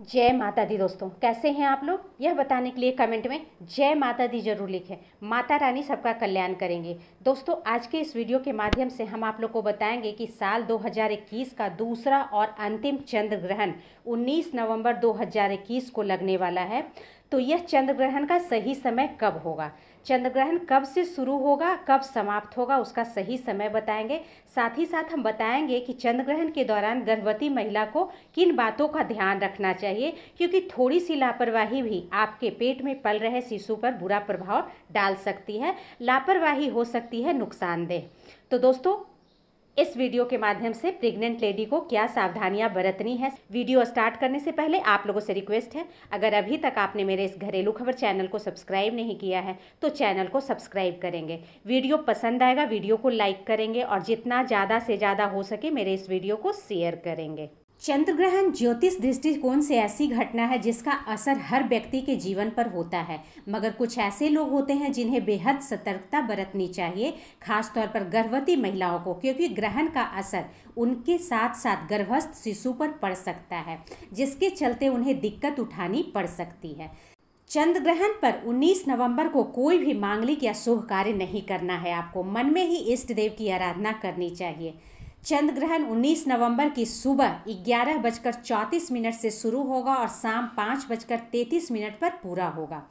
जय माता दी दोस्तों कैसे हैं आप लोग यह बताने के लिए कमेंट में जय माता दी जरूर लिखें माता रानी सबका कल्याण करेंगे दोस्तों आज के इस वीडियो के माध्यम से हम आप लोग को बताएंगे कि साल 2021 का दूसरा और अंतिम चंद्र ग्रहण 19 नवंबर 2021 को लगने वाला है तो यह चंद्र ग्रहण का सही समय कब होगा चंद्र ग्रहण कब से शुरू होगा कब समाप्त होगा उसका सही समय बताएंगे साथ ही साथ हम बताएंगे कि चंद्र ग्रहण के दौरान गर्भवती महिला को किन बातों का ध्यान रखना चाहिए क्योंकि थोड़ी सी लापरवाही भी आपके पेट में पल रहे शिशु पर बुरा प्रभाव डाल सकती है लापरवाही हो सकती है नुकसानदेह तो दोस्तों इस वीडियो के माध्यम से प्रेग्नेंट लेडी को क्या सावधानियां बरतनी है वीडियो स्टार्ट करने से पहले आप लोगों से रिक्वेस्ट है अगर अभी तक आपने मेरे इस घरेलू खबर चैनल को सब्सक्राइब नहीं किया है तो चैनल को सब्सक्राइब करेंगे वीडियो पसंद आएगा वीडियो को लाइक करेंगे और जितना ज़्यादा से ज़्यादा हो सके मेरे इस वीडियो को शेयर करेंगे चंद्र ग्रहण ज्योतिष दृष्टिकोण से ऐसी घटना है जिसका असर हर व्यक्ति के जीवन पर होता है मगर कुछ ऐसे लोग होते हैं जिन्हें बेहद सतर्कता बरतनी चाहिए खासतौर पर गर्भवती महिलाओं को क्योंकि ग्रहण का असर उनके साथ साथ गर्भस्थ शिशु पर पड़ सकता है जिसके चलते उन्हें दिक्कत उठानी पड़ सकती है चंद्र ग्रहण पर 19 नवंबर को कोई भी मांगलिक या शुभ कार्य नहीं करना है आपको मन में ही इष्ट देव की आराधना करनी चाहिए चंद्र ग्रहण 19 नवंबर की सुबह ग्यारह बजकर चौंतीस मिनट से शुरू होगा और शाम पाँच बजकर तैंतीस मिनट पर पूरा होगा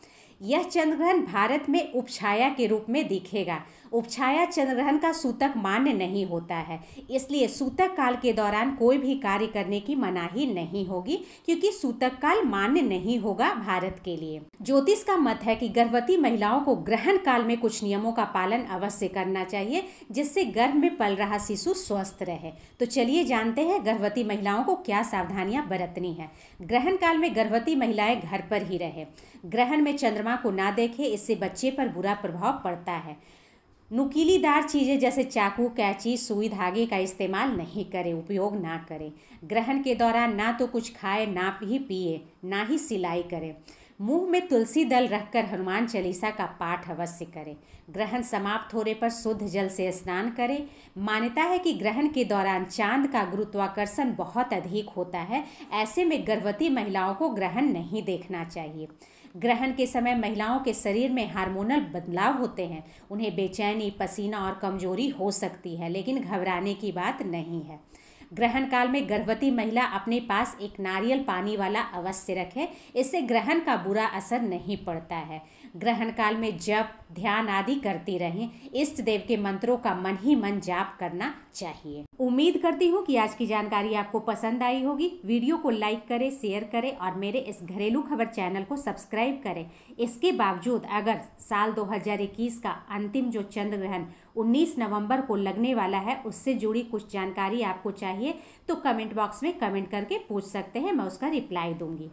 यह चंद्रग्रहण भारत में उपछाया के रूप में दिखेगा उपछाया चंद्रग्रहण का सूतक मान्य नहीं होता है इसलिए सूतक काल के दौरान कोई भी कार्य करने की मनाही नहीं होगी क्योंकि सूतक काल मान्य नहीं होगा भारत के लिए ज्योतिष का मत है कि गर्भवती महिलाओं को ग्रहण काल में कुछ नियमों का पालन अवश्य करना चाहिए जिससे गर्भ में पल रहा शिशु स्वस्थ रहे तो चलिए जानते हैं गर्भवती महिलाओं को क्या सावधानियां बरतनी है ग्रहण काल में गर्भवती महिलाएं घर पर ही रहे ग्रहण में चंद्र चंद्रमा को ना देखें इससे बच्चे पर बुरा प्रभाव पड़ता है नुकीलीदार चीज़ें जैसे चाकू कैंची सुई धागे का इस्तेमाल नहीं करें उपयोग ना करें ग्रहण के दौरान ना तो कुछ खाए ना ही पिए ना ही सिलाई करें मुंह में तुलसी दल रखकर हनुमान चालीसा का पाठ अवश्य करें ग्रहण समाप्त होने पर शुद्ध जल से स्नान करें मान्यता है कि ग्रहण के दौरान चांद का गुरुत्वाकर्षण बहुत अधिक होता है ऐसे में गर्भवती महिलाओं को ग्रहण नहीं देखना चाहिए ग्रहण के समय महिलाओं के शरीर में हार्मोनल बदलाव होते हैं उन्हें बेचैनी पसीना और कमजोरी हो सकती है लेकिन घबराने की बात नहीं है ग्रहण काल में गर्भवती महिला अपने पास एक नारियल पानी वाला अवश्य रखे इससे ग्रहण का बुरा असर नहीं पड़ता है ग्रहण काल में जप ध्यान आदि करती रहें इष्ट देव के मंत्रों का मन ही मन जाप करना चाहिए उम्मीद करती हूँ कि आज की जानकारी आपको पसंद आई होगी वीडियो को लाइक करें शेयर करें और मेरे इस घरेलू खबर चैनल को सब्सक्राइब करें इसके बावजूद अगर साल 2021 का अंतिम जो चंद्र ग्रहण 19 नवंबर को लगने वाला है उससे जुड़ी कुछ जानकारी आपको चाहिए तो कमेंट बॉक्स में कमेंट करके पूछ सकते हैं मैं उसका रिप्लाई दूंगी